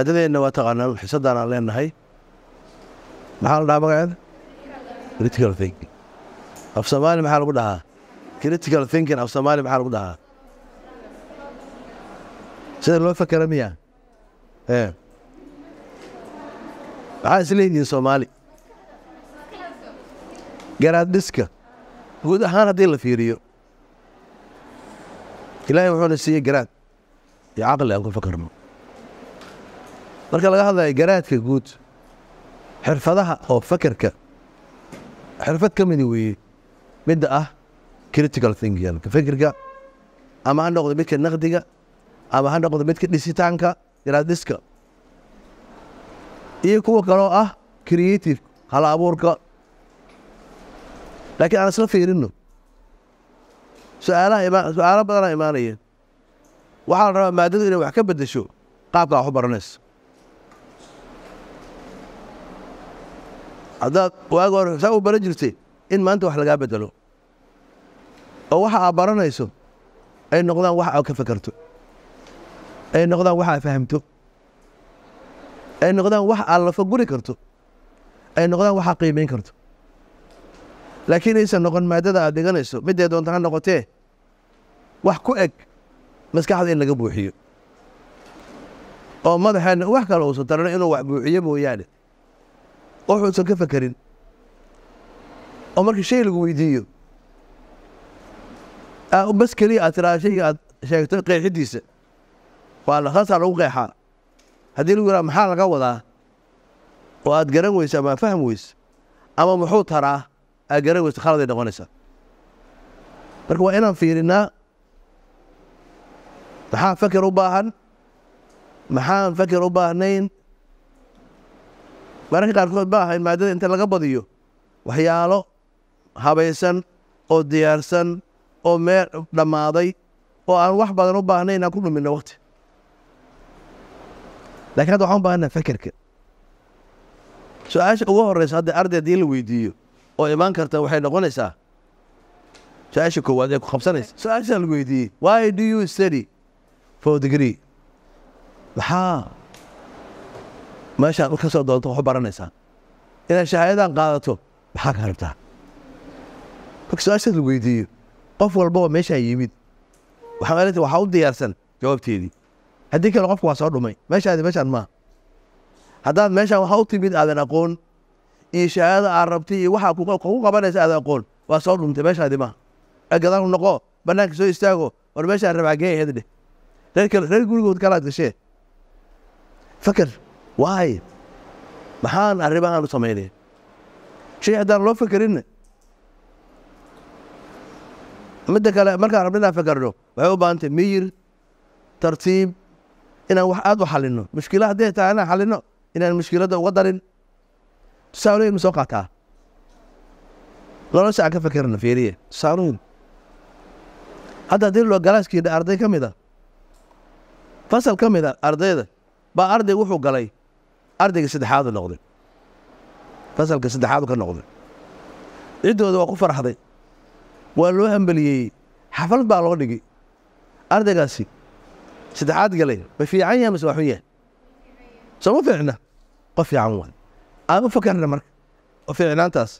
aadadeenna waa taqaanaa xiisadaan aan leenahay maxaa la dhahaa magaceeda critical thinking af soomaali maxaa lagu dhahaa critical thinking af soomaali maxaa lagu dhahaa sida loo fakera miya e maxaa isleeyihiin soomaali garaadhiska guud ahaan haddii la fiiriyo ilaahay wuxuuna siiyey garaad iyo caqli aan ku fakarno marka laga hadlayo garaadka guud xirfadaha oo fakerka xirfad ka midi weeye midda ah critical thinking fikirka ama ha noqdo midka naqdiga ama ha noqdo midka dhisitaanka garaadhiska iyo kuwa kaloo ah creative hala abuurka laakiin aan isla fiirino su-aalo badanaa imaanaya waxaa la rabaa maadadu inay wax ka bedesho qaabka wax u baranaysa haddaad waagi hore saa u baran jirtay in maanta wax lagaa bedelo oo waxa aad baranayso ay noqdaan wax aad ka fakarto ay noqdaan wax aad fahamto ay noqdaan wax aad lafo guri karto ay noqdaan wax aad qiimeyn karto laakiin aysan noqon maaddada aad dhiganayso midday doonta ha noqotee wax ku eg maskaxda in laga buuxiyo oo madaxeena wax kale uusan tarano inuu wax buuxiyo mooyaane wuxuusan ka fakarin oo markii shay lagu weydiiyo ah, bas keliya aad tiraa shayga aad sheegto qeexidiisa waa saasaa lagu qeexaa haddii lagu yaraa maxaa laga wadaa oo aad garan weyso ama aad fahm weyso ama muxuu taraa aad garan weyso khaladay noqonaysaa marka waa inaan fiirinaa maxaa faker u baahan maxaan faker u baahnayn mararka qaarkood ma ahayn maadada inta laga badiyo waxyaalo habaysan oo diyaarsan oo meel dhammaaday oo aan wax badan u baahnay inaan ku dhuminno waqti lakiin hadda waxaan u baahana fekerka su-aasha ugu horeysa hadda arday haddii la weydiiyo oo imaan karta waxay noqonaysaa su-aasha koowaad ee ku qabsanaysa su-aashaa la weydiiyey why do you study for degree maxaa meeshaad ka soo doonto wax u baranaysaa inaad shahaadadan qaadato maxaa ka rabtaa marka su-aashaas la weydiiyo qof walbaba meeshaa yimid waxaa u diyaarsan jawaabteedii haddii kale qofka waa soo dhumay meeshaadi meeshaan maaha haddaad meeshaan waxaa u timid aadan aqoon iyo shahaada aad rabtay iyo waxaa ku qabanaysa aadan aqoon waa soo dhumtay meeshaadi maaha gadaal noqo bannaanka soo istaago war meeshaan rabaa gee ahayd dheh reer gurigood kalaad gashee fakar waaye maxaan arrimahaan u samaynaya shay haddaan loo fekerinna midda kale markaan rabno inaan fekerno waxay u baahantay miyir tartiib inaan wax aad u xalinno mushkila hadday tahay inaan xalinno inaan mushkilada uga darin tusaaloyin ma soo qaataa nolosha aan ka fekerna fiiriye tusaaloyin hadda haddii loo galaaskiidha arday ka mid a fasal ka mid a ardayda baa arday wuxuu galay ardayga saddexaadu noqday fasalka saddexaadu ka noqday ciddooda waa ku farxday waa loo hambaliyey xaflad baa loo dhigi ardaygaasi saddexaad galay ma fiican yahay mise waa xun yahay sooma fiicna qof fiican waay aan u fakarna marka oo fiicnaantaas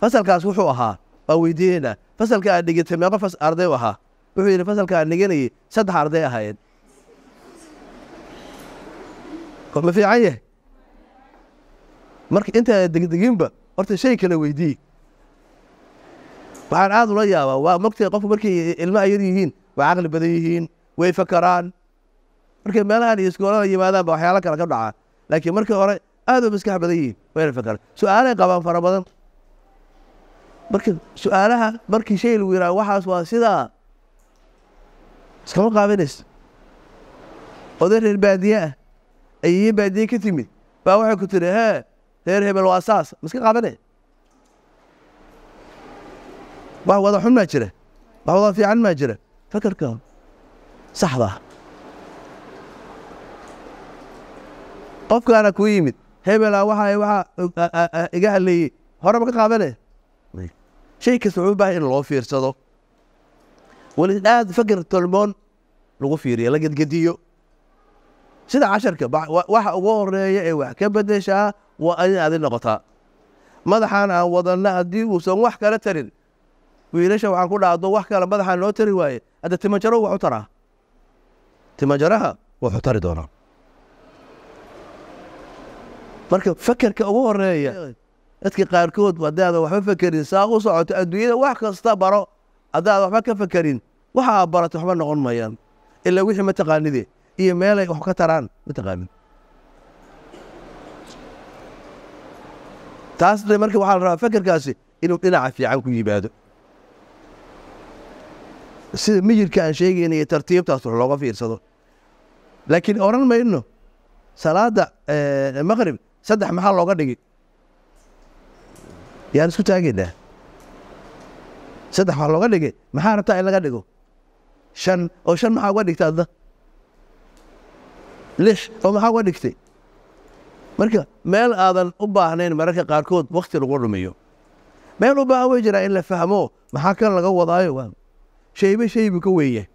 fasalkaas wuxuu ahaa waa weydiineynaa fasalka aad dhigatay meeqo arday u ahaa wuxuu yidhi fasalka aad dhiganayay saddex arday ahaayeen ma fiican yahay marka intaana degdeginba horta shay kale weydii waxaan aad ula yaabaa waa mogtay qofku markay ilmaha yar yihiin waa caqli badan yihiin way fakaraan markay meelahan iyo iskoolada yimaadaanba waxyaalo kale ka dhacaa laakiin markii hore aad u maskax badan yihiin wayna fakaraan su-aalay qabaan fara badan marka su-aalaha markii shay lagu yidhaha waxaas waa sidaa iskama qaabanaysa oday reer baadiye ah ayeye baadiye ka timid baa waxay ku tiri hee reer hebel waa saas maiska qaadane wax wada xun maa jira wax wada fiican maa jira fakarka saxda qofkaana kuu yimid hebela waxa waxa iga hadleeyey horeba ka qaabane shay kasta wuxuu baahay in loo fiirsado weli aad fakar tolmoon lagu fiiriya la gedgediyo sida casharka waxa ugu horeeya ee wax ka bedeshaa waa in adi noqotaa madaxaan aan wadanna haddii uusan wax kala tarin wiilasha waxaan ku dhaado wax kale madaxaan noo tari waaye hadda timajaro waxu taraa timajaraha wuxuu tari doonaa marka fakerka ugu horeeya dadka qaarkood haddaadan waxba fekerin saa u socoto adduunyada wax kasta baro haddaadan waxba ka fekerin waxaa barata waxba noqon maayaan ilaa wixii mataqaanidee iyo meelay wax ka taraan mataqaanid taasna marka waxaa la rabaa fekerkaasi inuu dhinaca fiican ku yimaado sida mijirka aan iyo tartiibtaas wax looga fiirsado laakiin oran mayno salaada eh, maqrib saddex maxaa looga dhigi yaan isku taagaynaa saddex waxaa looga dhigi maxaa rabtaa in laga dhigo shan oo shan maxaa uga dhigta adna lix oo maxaa uga dhigtay marka meel aadan u baahnayn mararka qaarkood wakhti lagu dhumiyo meel u baahan way jiraa in la fahmo maxaa kan laga wadaayo shayba ka weeye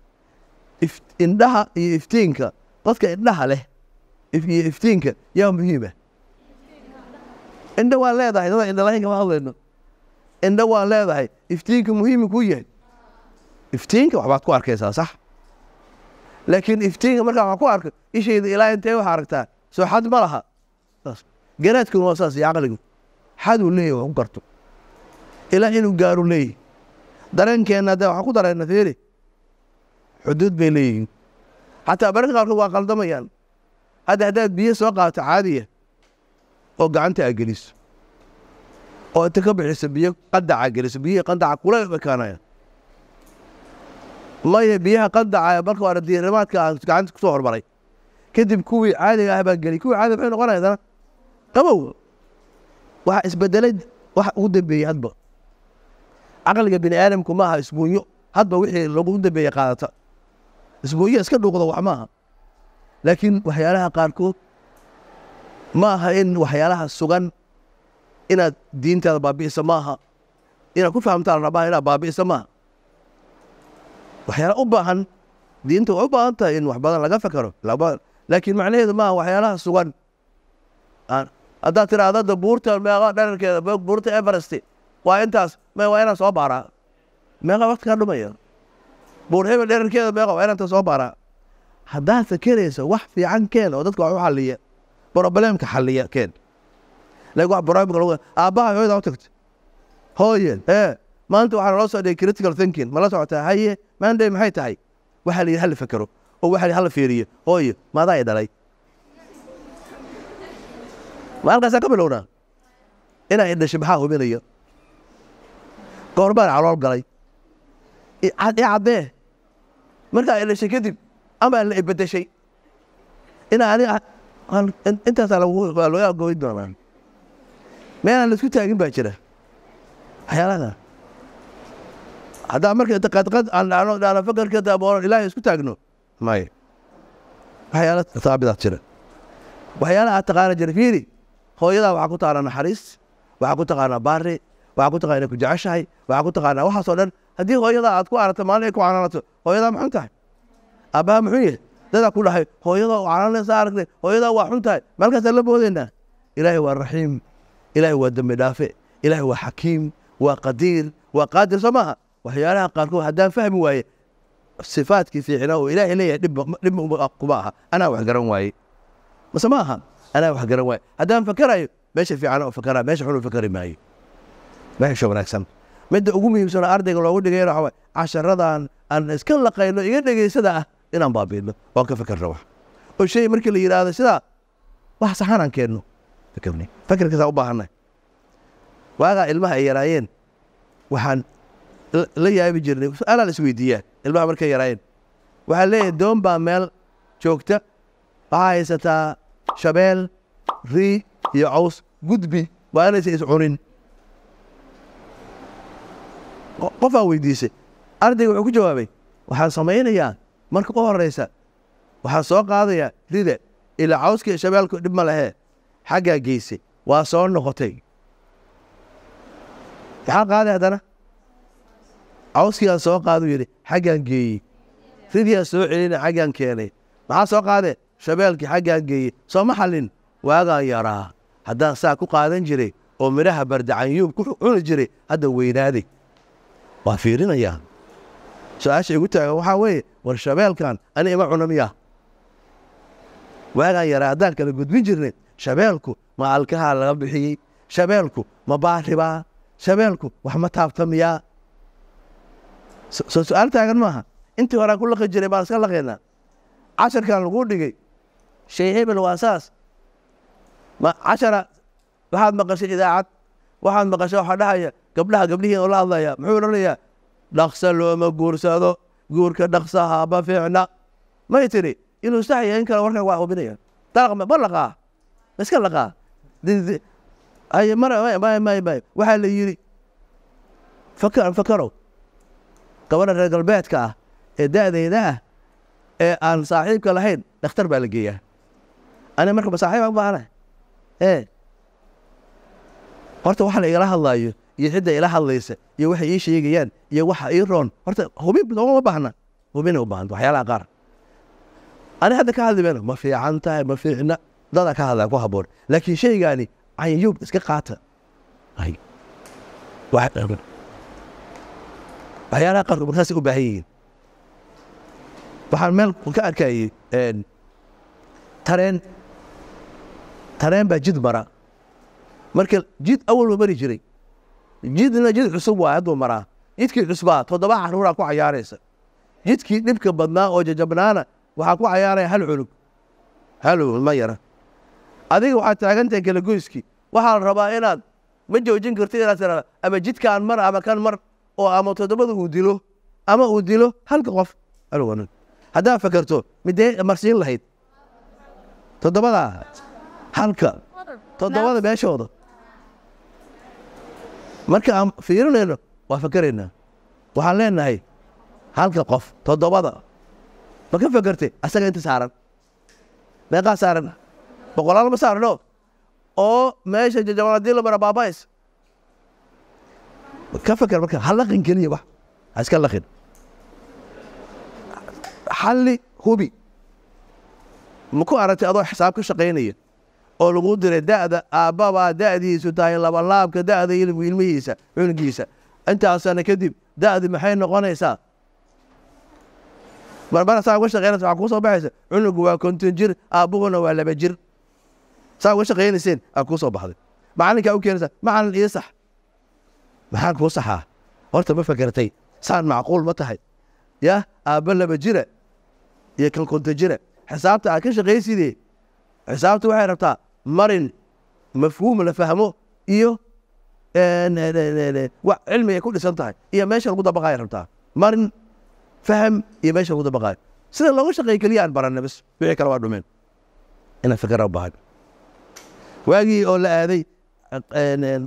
indhaha iyo iftiinka dadka indhaha leh iyo iftiinka yaa muhiima ah. indha waan leedahay dada indhalaayn kama hadlayno indha waan leedahay iftiinka muhiima kuu yahay iftiinka waxbaad ku arkaysaa sax laakiin iftiinka markaa waxaan ku arka ishayda ilaa intee waxa aragtaa soo xad ma laha garaadkun waa saas iyo caqligu xaduu leeyahy waa ku garto ilaa inuu gaaru leeyahy dareenkeenna haddee waxaan ku dareenna fiiri xuduud bay leeyihiin xataa bararka qaarkood waa qaldamayaan hadda haddaad biyo soo qaato caadiya oo gacanta aad geliso oo inta ka bixiso biyo qandaca geliso biyihii qandaca kula ekaanayaan maya biyaha qandacaya marka waa diirimaadka gacanta kusoo hormaray kadib kuwii caadiga ah baan geliyy kuwii caadiga muxuu noqonaya haddana qabow waxaa isbedelay waxa ugu dambeeyey hadba caqliga bini aadamku ma isbuunyo hadba wixii lagu dambeeye qaadata isbuunyo iska dhuuqda wax ma laakiin waxyaalaha qaarkood ma in waxyaalaha sugan inaad diintaada baabi'isa ma aha inaad ku fahamtaan rabaa inaad baabi'isa maaha waxyaala u baahan diinta waa u baahan tahay in wax badan laga fekero laakiin macnaheedu maaha waxyaalaha sugan haddaad tirahdada buurta meeqa dherarkeeda buurta everest waa intaas me waa inaan soo baaraa meeqa wakti kaa dhumaya buur hebel dherarkeeda meeqa waa inaanta soo baaraa haddaad fekerayso wax fiican keen oo dadka wax u xalliya broblemka xalliya keen laakiin wax probleemka aabbaha hooyada u tagto hooye ee maanta waxaa naloo soo dhigay critical thinking mala la socotaa haye maanday maxay tahay waxaa la yidhi hala fekero oo waxaa la hala fiiriyo hooyo maadaa i dhalay maalkaasaa ka bilownaa inaa idhashay maxaa hubinayo goor baan calool galay i caddee markaa dhashay kadib amaa la ibadashay inaa aniga ah, intaasaa looga goyn doonaa meelaan la isku taagin baa jira waxyaalaha haddaan markaqadqad aan dhacno dhacno fakarka daaboonan ilaahay isku taagno maya waxyaala saabidaa jira waxyaalaha aad taqaana jira fiiri hooyadaa waxaa ku taqaanaa naxariis waxaa ku taqaanaa baari waxaa ku taqaana inay ku jeceshahay waxaa ku taqaanaa waxaasoo dhan haddii hooyadaa aad ku aragto maalin ay ku canaanato hooyadaa maxun tahay aabbaha muxuu yahay dadaa ku dhahay hooyadaa u canaanaysa aragnay hooyadaa waa xun tahay malkaasaan la boodaynaa ilaahay waa raxiim ilaahay waa dembi dhaafe ilaahay waa xakiim waa qadiir waa qaadir soo maaha waxyaalaha qaarkood haddaan fahmi waaye sifaadkii fiicnaa oo ilaahay leeyahay dhibma aha anaa wax garan waaye mase ma aha anaa wax garan waaye haddaan fakarayo meesha fiicana oo fakara meesha xunu fakari maayo meesha wanaagsan midda ugu muhiimsanoo ardayga loogu dhigayna waxaa waaye casharadaan aan iska laqayno iga dhegaysada ah inaan baabiidno oo ka fakarno wax oo shay markii la yidhaahdo sidaa wax saxaan aan keenno fakarni u baahannahay waagaa ilmaha ay yaraayeen waxaan la yaabi jirnay su-aalaa la isweydiiyaa ilmaha markay yaraayeen waxaa leeyahay doon baa meel joogta waxaa haysataa shabeel rii iyo caws gudbi waa inaysan iscunin qofaan weydiisay ardayga wuxuu ku jawaabay waxaan samaynayaa marka u horeysa waxaan soo qaadayaa rida ilaa cawska shabeelku dhib ma lehee xaggaa geysay waa soo noqotay maxaa qaaday haddana awskiaan soo qaadu yidhi xaggaan geeyey ridiaan soo celina xaggaan keenay maxaa soo qaadee shabeelkii xaggaan geeyey soo ma xallin waagaan yaraa haddaan saa ku qaadan jiray oo midhaha bardacanyuub ku cuni jiray hadda weynaaday waa fiirinayaa su-aasha igu taagan waxaa weeye war shabeelkan ani ima cuna miyaa waagaan yaraa haddaan kala gudbin jirnay shabeelku ma alkahaa laga bixiyey shabeelku ma baaribaa shabeelku wax ma taabtamiyaa soo su-aal taagan maaha intii horaan ku laqi jiray baan iska laqaynaa casharkan laguu dhigay shay hebel waa saas cashara waxaad maqashay idaacad waxaad maqashay waxaa dhahaya gabdhaha gabdhihii oo la hadlaya muxuu odhanayaa dhaqsa looma guursado guurka dhaqsa haba fiicna may tiri inuu saxaya in kale warkan waa hubinaya dalaqma balaqaa iska laqaa waxaa la yidhi fakarow gabadha reer galbeedka ah ee da'deyda ah ee aan saaxiibka lahayn dhakhtar baa la geeyaa ani markaba saaxiib aan baana e horta waxa la igala hadlaayo iyo cidda ila hadlaysa iyo waxay ii sheegayaan iyo waxa ii roon horta hubin loogama baahna hubina u baahanta waxyaalaha qaar ani hadda ka hadli mayno ma fiican tahay ma fiicna dadaa ka hadlaan ku haboon laakiin shaygaani canyayuubka iska qaata waxyaalaha qaarkood markaasay u baahan yihiin waxaan meel ka arkayey tareen tareen baa jid mara marka jid awalba mari jiray jidna jid cusub waa hadduu maraa jidkii cusbaa toddoba caruuraa ku cayaaraysa jidkii dhibka badnaa oo jajabnaana waxaa ku cayaaraya hal culug hal ma yara adiga waxaad taagan kalagoyskii waxaa la rabaa inaad ma joojin kartid inaad tiraa ama jidkaan mar ama kan mar oo ama toddobada uu dilo ama uu dilo halka qof haddaa fakerto midee marsiin lahayd toddobadaa halka todobada meeshooda marka aan fiirinayno waa fakeraynaa waxaan leenahay halka qof todobada ma ka fakertay asaga inta saaran meeqaa saaran boqolaal ma saarno oo meesha jajabaan hadii mara baabays ka fakar marka ha keliya wax ha iska laqin xalli hubi ma ku aragtay adoo xisaab ka shaqaynaya oo lagu diray da'da aabbabaa da'diisu tahay labalaabka da'da ilibku ilmihiisa cunugiisa intaas sano kadib da'di maxay noqonaysaa barbana saa uga shaqaynaysa waxaa kuu soo baxaysa cunugu waa konton jir aabbahuna waa laba jir saa uga shaqaynayseen aa kuu soo baxday macalinkaa u keenaysa macalin iyo sax maxaan kuu saxaa horta ma fakeratay saan macquul ma tahay ya aabba laba jira iyo kan jira xisaabta aad ka shaqayside xisaabta waxay rabtaa marin mafhuum la fahmo iyo wax cilmigay ku dhisan tahay iyo meesha lagu dabaqaaya rabtaa marin faham iyo meesha lagu dabaqaayo sida loogu shaqeey keliya aan baranna bas wixii kale waa dhumeen inaan fikra u baahan waagii oo la aaday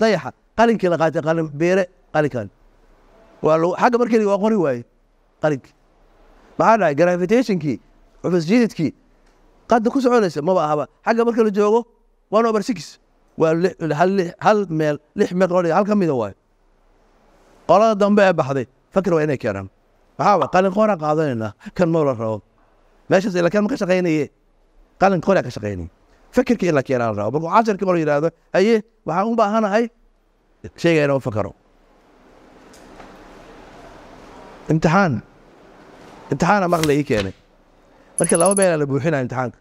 dayaxa qalinkii la qaatay qalin beere qalinkan agga markeliga waa qori waaye qalinkii maxaa dhahay gravitationkii cufusjididkii qadda ku soconaysa maba ahaba xagga marka la joogo one over six waa hal meel lix meel qol hal ka mida waayo qolada dambe ee baxday fakr waa inay keenaan maxaaba qalin qoraa qaadanaynaa kan mawla rabo meeshaas ila kan ma ka shaqaynaye qalin qoraa ka shaqaynaya fakerkii in la keenaa la rabo markuu casharkii qol yidhaahdo haye waxaan u baahanahay sheyga inuu fakaro imtixaan imtixaana maqli ii keenay marka laba meelaa la buuxinaya imtixaanka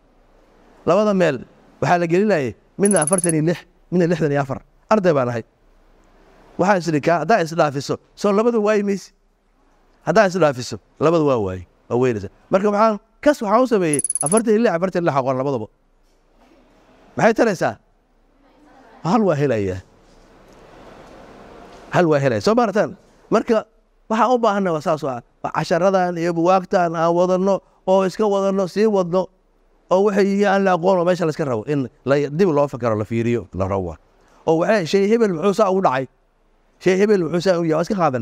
labada meel waxaa la gelinayay midna afartan iyo lix midna lixdan iyo afar arday baan ahay waxaa isdhi kaa haddaa isdhaafiso soo labadu waayi mayse haddaa isdhaafiso labadu waa waaye waa weynaysa marka maxaan kas waxaan u sameeyey afartan iyo lix afartan iyo lix aqoon labadaba maxay hal waa helay soo maartaan marka waxaan u baahanna waa saas waa casharadan iyo buwaagtan aan wadanno oo iska wadanno sii wadno oo waxay yihiin aan la aqoon oo meesha layska rabo in dib loo fakero la fiiriyo la rawa oo waxay shay hebel muxuu saa ugu dhacay shay hebel muxuu saa u yahay waa iska qaadana